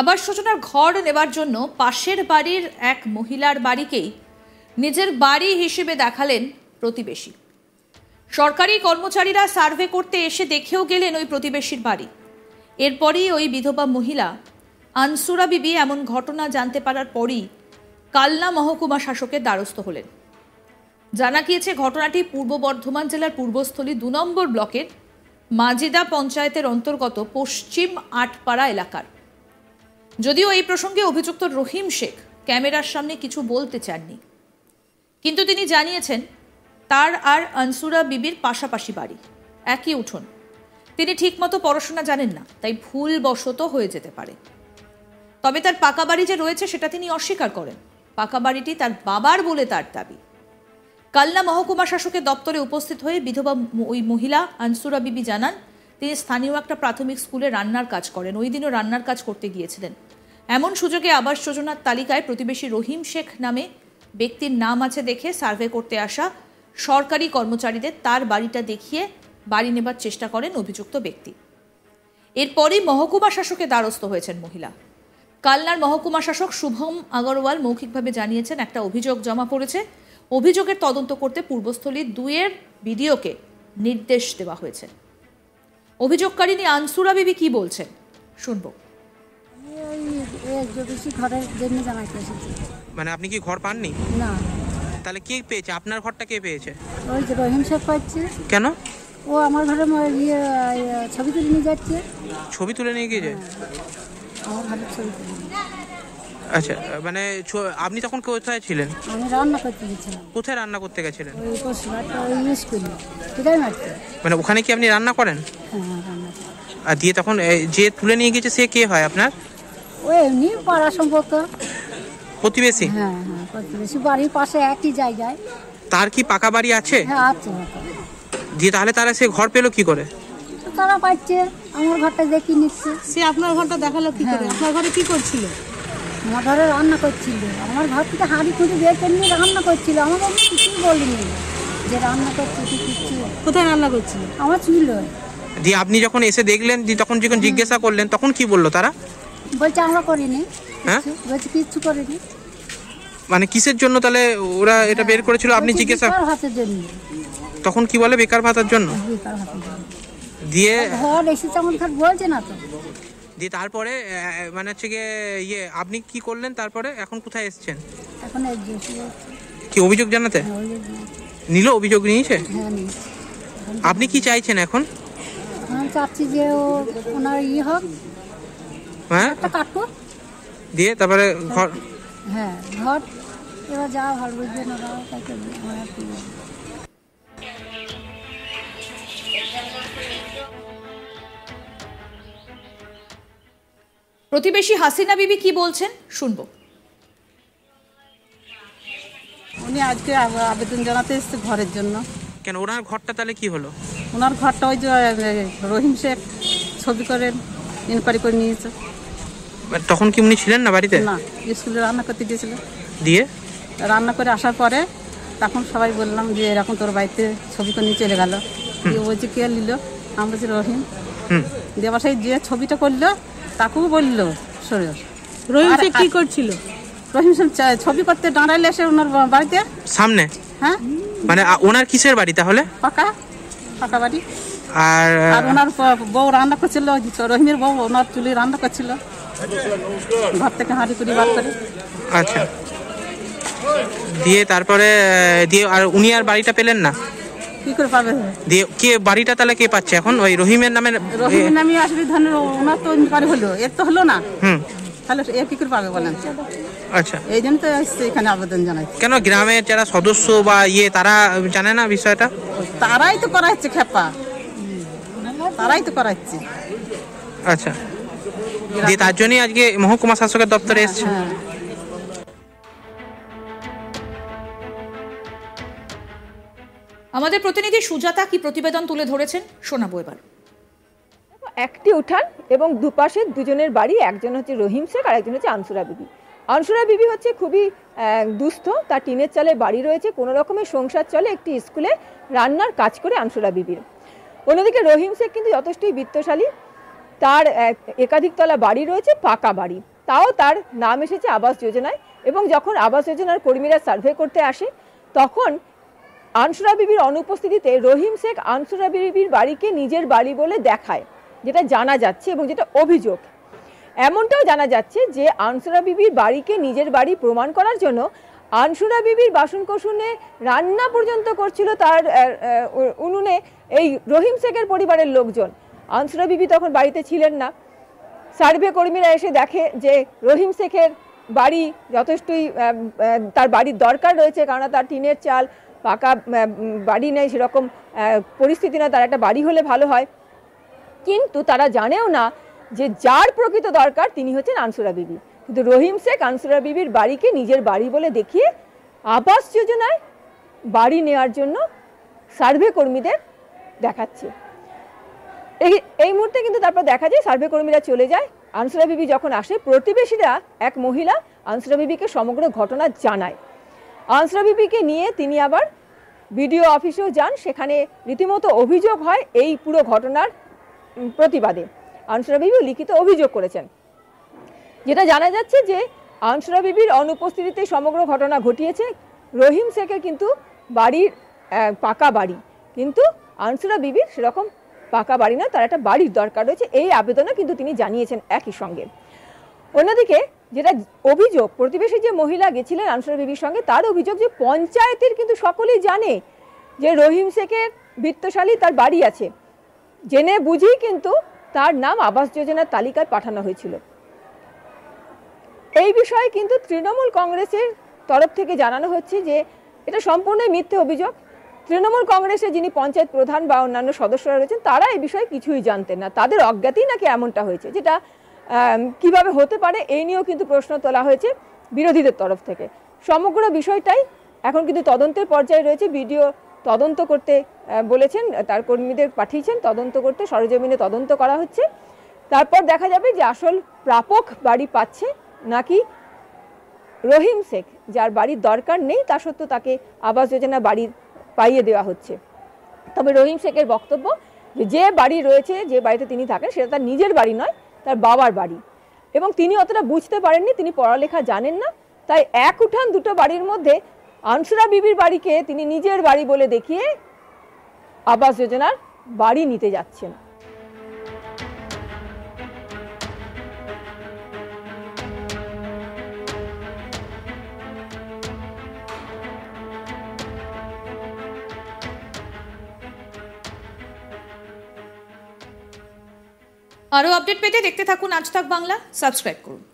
আবাস যোজনার ঘর নেবার জন্য পাশের বাড়ির এক মহিলার বাড়িকেই নিজের বাড়ি হিসেবে দেখালেন প্রতিবেশী সরকারি কর্মচারীরা সার্ভে করতে এসে দেখেও গেলেন ওই প্রতিবেশীর বাড়ি এরপরই ওই বিধবা মহিলা আনসুরা বিবি এমন ঘটনা জানতে পারার পরই কালনা মহকুমা শাসকের দ্বারস্থ হলেন জানা গিয়েছে ঘটনাটি পূর্ব বর্ধমান জেলার পূর্বস্থলী দু নম্বর ব্লকের মাজিদা পঞ্চায়েতের অন্তর্গত পশ্চিম আটপাড়া এলাকার যদিও এই প্রসঙ্গে অভিযুক্ত রহিম শেখ ক্যামেরার সামনে কিছু বলতে চাননি কিন্তু তিনি জানিয়েছেন তার আর আনসুরা বিবির পাশাপাশি বাড়ি একই উঠোন তিনি ঠিকমতো পড়াশোনা জানেন না তাই ভুলবশত হয়ে যেতে পারে তবে তার পাকা বাড়ি যে রয়েছে সেটা তিনি অস্বীকার করেন পাকা বাড়িটি তার বাবার বলে তার দাবি কালনা মহকুমা শাসকের দপ্তরে উপস্থিত হয়ে বিধবা ওই মহিলা আনসুরা বিবি জানান তিনি স্থানীয় একটা প্রাথমিক স্কুলে রান্নার কাজ করেন ওই দিনও রান্নার কাজ করতে গিয়েছিলেন এমন সুযোগে আবাস যোজনার তালিকায় প্রতিবেশী রহিম শেখ নামে ব্যক্তির নাম আছে দেখে সার্ভে করতে আসা সরকারি কর্মচারীদের তার বাড়িটা দেখিয়ে বাড়ি নেবার চেষ্টা করেন অভিযুক্ত ব্যক্তি এরপরই মহকুমা শাসকে দ্বারস্থ হয়েছেন মহিলা কালনার মহকুমা শাসক শুভম আগরওয়াল মৌখিকভাবে জানিয়েছেন একটা অভিযোগ জমা পড়েছে অভিযোগের তদন্ত করতে পূর্বস্থলী দুয়ের বিডিওকে নির্দেশ দেওয়া হয়েছে অভিযোগকারিনী আনসুরা বিবি কি বলছেন শুনবো মানে আপনি কি ঘর পাননি না তাহলে কে পেয়েছে আপনার ঘরটা কে পেয়েছে ওই যে রহিম সাহেব পাচ্ছে কেন ও আমার ঘরে ইয়ে, ছবি তুলে নিয়ে যাচ্ছে ছবি তুলে নিয়ে গিয়েছে হ্যাঁ, আচ্ছা মানে আপনি তখন কোথায় ছিলেন আমি রান্না করতে গেছিলাম কোথায় রান্না করতে গেছিলেন মানে ওখানে কি আপনি রান্না করেন হ্যাঁ, আর দিয়ে তখন যে তুলে নিয়ে গেছে সে কে হয় আপনার ও এমনি পাড়া সম্পর্ক প্রতিবেশী হ্যাঁ হ্যাঁ প্রতিবেশী বাড়ির পাশে একই জায়গায় তার কি পাকা বাড়ি আছে হ্যাঁ আছে দিয়ে তাহলে তারা সে ঘর পেলো কি করে তারা পাচ্ছে আমার ঘরটা দেখি নিচ্ছে সে আপনার ঘরটা দেখালো কি করে হ্যাঁ। আপনার ঘরে কি করছিল আমার ঘরে রান্না করছিল আমার ঘর থেকে হাঁড়ি খুঁজে বের করে নিয়ে রান্না করছিল আমাকে আমি কিছুই বলিনি যে রান্না করছি কি কিছু কোথায় রান্না করছিল আমার ছিল দিয়ে আপনি যখন এসে দেখলেন দিয়ে তখন যখন জিজ্ঞাসা করলেন তখন কি বললো তারা বলছে আমরা করিনি হ্যাঁ? বলছে করিনি মানে কিসের জন্য তাহলে ওরা এটা বের করেছিল আপনি জিজ্ঞাসা তখন কি বলে বেকার ভাতার জন্য হ্যাঁ, দিয়ে বলছে না তো দিয়ে তারপরে মানে হচ্ছে গিয়ে ইয়ে আপনি কি করলেন তারপরে এখন কোথায় এসছেন কি হ্যাঁ, অভিযোগ জানাতে নিল অভিযোগ নিয়েছে আপনি কি চাইছেন এখন চাচ্ছি যে ও ওনার ইয়ে হোক হ্যাঁ কাটো দিয়ে তারপরে ঘর হ্যাঁ ঘর এবার ঘর বুঝবে না প্রতিবেশী হাসিনা বিবি কি বলছেন শুনবো উনি আজকে আবেদন জানাতে এসছে ঘরের জন্য কেন ওনার ঘরটা তাহলে কি হলো ওনার ঘরটা ওই যে রহিম শেখ ছবি করেন ইনকোয়ারি করে নিয়েছে তখন কি উনি ছিলেন না বাড়িতে না স্কুলে রান্না করতে গিয়েছিল দিয়ে রান্না করে আসার পরে তখন সবাই বললাম যে এরকম তোর বাড়িতে ছবি তো নিয়ে চলে গেল বলছে কে নিল আমরা বলছি রহিম দেবাসাই যে ছবিটা করলো তাকেও বললো শরীর রহিম সে কি করছিল রহিম সেন ছবি করতে দাঁড়াইলে এসে ওনার বাড়িতে সামনে হ্যাঁ মানে ওনার কিসের বাড়ি তাহলে পাকা পাকা বাড়ি আর ওনার বউ রান্না করছিল রহিমের বউ ওনার চুলি রান্না করছিল থেকে আচ্ছা দিয়ে তারপরে দিয়ে আর উনি আর বাড়িটা পেলেন না করে পাবে দিয়ে কে বাড়িটা তাহলে কে পাচ্ছে এখন ওই রহিমের নামে রহিমের নামে ওনার তো হলো এর তো হলো না হুম তাহলে করে পাবে বলেন আচ্ছা এই জন্য এখানে আবেদন কেন গ্রামের যারা সদস্য বা ইয়ে তারা জানে না বিষয়টা তারাই তো করাচ্ছে খেপা তারাই তো করাচ্ছে আচ্ছা যে তার জন্যই আজকে মহকুমা শাসকের দপ্তরে এসছে হ্যাঁ। আমাদের প্রতিনিধি সুজাতা কি প্রতিবেদন তুলে ধরেছেন শোনাবো এবার একটি উঠান এবং দুপাশে দুজনের বাড়ি একজন হচ্ছে রহিম শেখ আর একজন হচ্ছে আনসুরা বিবি আনসুরা বিবি হচ্ছে খুবই দুস্থ তার টিনের চালে বাড়ি রয়েছে কোনো রকমের সংসার চলে একটি স্কুলে রান্নার কাজ করে আনসুরা বিবির অন্যদিকে রহিম শেখ কিন্তু যথেষ্টই বিত্তশালী তার একাধিকতলা বাড়ি রয়েছে পাকা বাড়ি তাও তার নাম এসেছে আবাস যোজনায় এবং যখন আবাস যোজনার কর্মীরা সার্ভে করতে আসে তখন আনসুরা বিবির অনুপস্থিতিতে রহিম শেখ আনসুরা বিবির বাড়িকে নিজের বাড়ি বলে দেখায় যেটা জানা যাচ্ছে এবং যেটা অভিযোগ এমনটাও জানা যাচ্ছে যে আনসুরা বিবির বাড়িকে নিজের বাড়ি প্রমাণ করার জন্য আনসুরা বিবির বাসন রান্না পর্যন্ত করছিল তার উনুনে এই রহিম শেখের পরিবারের লোকজন আনসুরা বিবি তখন বাড়িতে ছিলেন না সার্ভে কর্মীরা এসে দেখে যে রহিম শেখের বাড়ি যথেষ্টই তার বাড়ির দরকার রয়েছে কারণ তার টিনের চাল পাকা বাড়ি নেই সেরকম পরিস্থিতি না তার একটা বাড়ি হলে ভালো হয় কিন্তু তারা জানেও না যে যার প্রকৃত দরকার তিনি হচ্ছেন আনসুরা বিবি কিন্তু রহিম শেখ আনসুরা বিবির বাড়িকে নিজের বাড়ি বলে দেখিয়ে আবাস যোজনায় বাড়ি নেওয়ার জন্য সার্ভে কর্মীদের দেখাচ্ছে এই মুহূর্তে কিন্তু তারপর দেখা যায় সার্ভে কর্মীরা চলে যায় আনসুরা বিবি যখন আসে প্রতিবেশীরা এক মহিলা আনসুরা বিবিকে সমগ্র ঘটনা জানায় আনসুরা বিবিকে নিয়ে তিনি আবার বিডিও অফিসেও যান সেখানে রীতিমতো অভিযোগ হয় এই পুরো ঘটনার প্রতিবাদে আনসুরা বিবিও লিখিত অভিযোগ করেছেন যেটা জানা যাচ্ছে যে আনসুরা বিবির অনুপস্থিতিতে সমগ্র ঘটনা ঘটিয়েছে রহিম শেখের কিন্তু বাড়ির পাকা বাড়ি কিন্তু আনসুরা বিবির সেরকম পাকা বাড়ি না তার একটা বাড়ির দরকার রয়েছে এই আবেদনও কিন্তু তিনি জানিয়েছেন একই সঙ্গে অন্যদিকে যেটা অভিযোগ প্রতিবেশী যে মহিলা গেছিলেন আনসার বিবির সঙ্গে তার অভিযোগ যে পঞ্চায়েতের কিন্তু সকলেই জানে যে রহিম শেখের বৃত্তশালী তার বাড়ি আছে জেনে বুঝেই কিন্তু তার নাম আবাস যোজনার তালিকায় পাঠানো হয়েছিল এই বিষয়ে কিন্তু তৃণমূল কংগ্রেসের তরফ থেকে জানানো হচ্ছে যে এটা সম্পূর্ণই মিথ্যে অভিযোগ তৃণমূল কংগ্রেসে যিনি পঞ্চায়েত প্রধান বা অন্যান্য সদস্যরা রয়েছেন তারা এই বিষয়ে কিছুই জানতেন না তাদের অজ্ঞাতেই নাকি এমনটা হয়েছে যেটা কিভাবে হতে পারে এই নিয়েও কিন্তু প্রশ্ন তোলা হয়েছে বিরোধীদের তরফ থেকে সমগ্র বিষয়টাই এখন কিন্তু তদন্তের পর্যায়ে রয়েছে বিডিও তদন্ত করতে বলেছেন তার কর্মীদের পাঠিয়েছেন তদন্ত করতে সরজমিনে তদন্ত করা হচ্ছে তারপর দেখা যাবে যে আসল প্রাপক বাড়ি পাচ্ছে নাকি রহিম শেখ যার বাড়ির দরকার নেই তা সত্ত্বেও তাকে আবাস যোজনা বাড়ির পাইয়ে দেওয়া হচ্ছে তবে রহিম শেখের বক্তব্য যে যে বাড়ি রয়েছে যে বাড়িতে তিনি থাকেন সেটা তার নিজের বাড়ি নয় তার বাবার বাড়ি এবং তিনি অতটা বুঝতে পারেননি তিনি পড়ালেখা জানেন না তাই এক উঠান দুটো বাড়ির মধ্যে আনসুরা বিবির বাড়িকে তিনি নিজের বাড়ি বলে দেখিয়ে আবাস যোজনার বাড়ি নিতে যাচ্ছেন আরও আপডেট পেতে দেখতে থাকুন আজ থাক বাংলা সাবস্ক্রাইব করুন